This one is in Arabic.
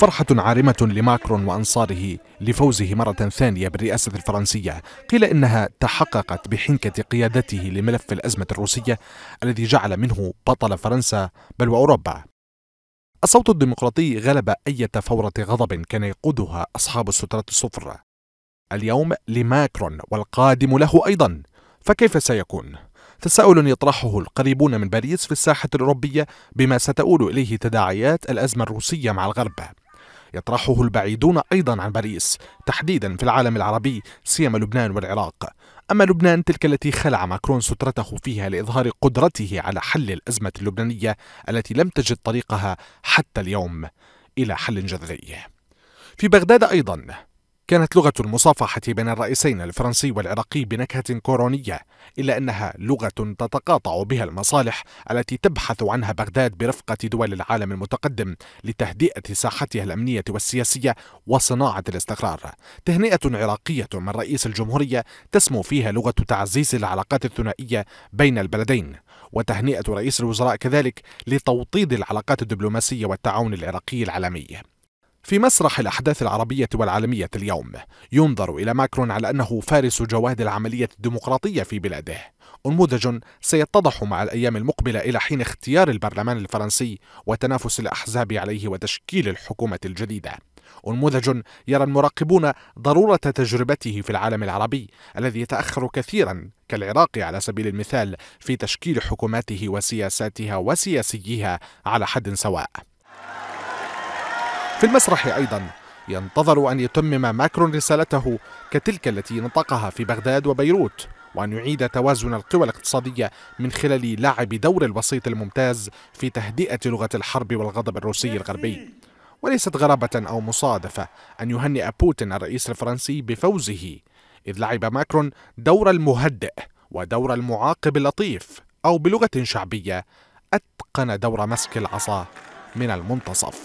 فرحة عارمة لماكرون وأنصاره لفوزه مرة ثانية بالرئاسة الفرنسية قيل إنها تحققت بحنكة قيادته لملف الأزمة الروسية الذي جعل منه بطل فرنسا بل وأوروبا الصوت الديمقراطي غلب أي فورة غضب كان يقودها أصحاب السترة الصفر اليوم لماكرون والقادم له أيضا فكيف سيكون؟ تساؤل يطرحه القريبون من باريس في الساحة الأوروبية بما ستؤول إليه تداعيات الأزمة الروسية مع الغرب يطرحه البعيدون أيضا عن باريس تحديدا في العالم العربي سيما لبنان والعراق أما لبنان تلك التي خلع ماكرون سترته فيها لإظهار قدرته على حل الأزمة اللبنانية التي لم تجد طريقها حتى اليوم إلى حل جذري في بغداد أيضا كانت لغة المصافحة بين الرئيسين الفرنسي والعراقي بنكهة كورونية إلا أنها لغة تتقاطع بها المصالح التي تبحث عنها بغداد برفقة دول العالم المتقدم لتهدئة ساحتها الأمنية والسياسية وصناعة الاستقرار تهنئة عراقية من رئيس الجمهورية تسمو فيها لغة تعزيز العلاقات الثنائية بين البلدين وتهنئة رئيس الوزراء كذلك لتوطيد العلاقات الدبلوماسية والتعاون العراقي العالمي في مسرح الأحداث العربية والعالمية اليوم ينظر إلى ماكرون على أنه فارس جواد العملية الديمقراطية في بلاده نموذج سيتضح مع الأيام المقبلة إلى حين اختيار البرلمان الفرنسي وتنافس الأحزاب عليه وتشكيل الحكومة الجديدة نموذج يرى المراقبون ضرورة تجربته في العالم العربي الذي يتأخر كثيرا كالعراق على سبيل المثال في تشكيل حكوماته وسياساتها وسياسيها على حد سواء في المسرح أيضا ينتظر أن يتمم ماكرون رسالته كتلك التي نطقها في بغداد وبيروت وأن يعيد توازن القوى الاقتصادية من خلال لعب دور الوسيط الممتاز في تهدئة لغة الحرب والغضب الروسي الغربي وليست غرابة أو مصادفة أن يهنئ بوتين الرئيس الفرنسي بفوزه إذ لعب ماكرون دور المهدئ ودور المعاقب اللطيف أو بلغة شعبية أتقن دور مسك العصا من المنتصف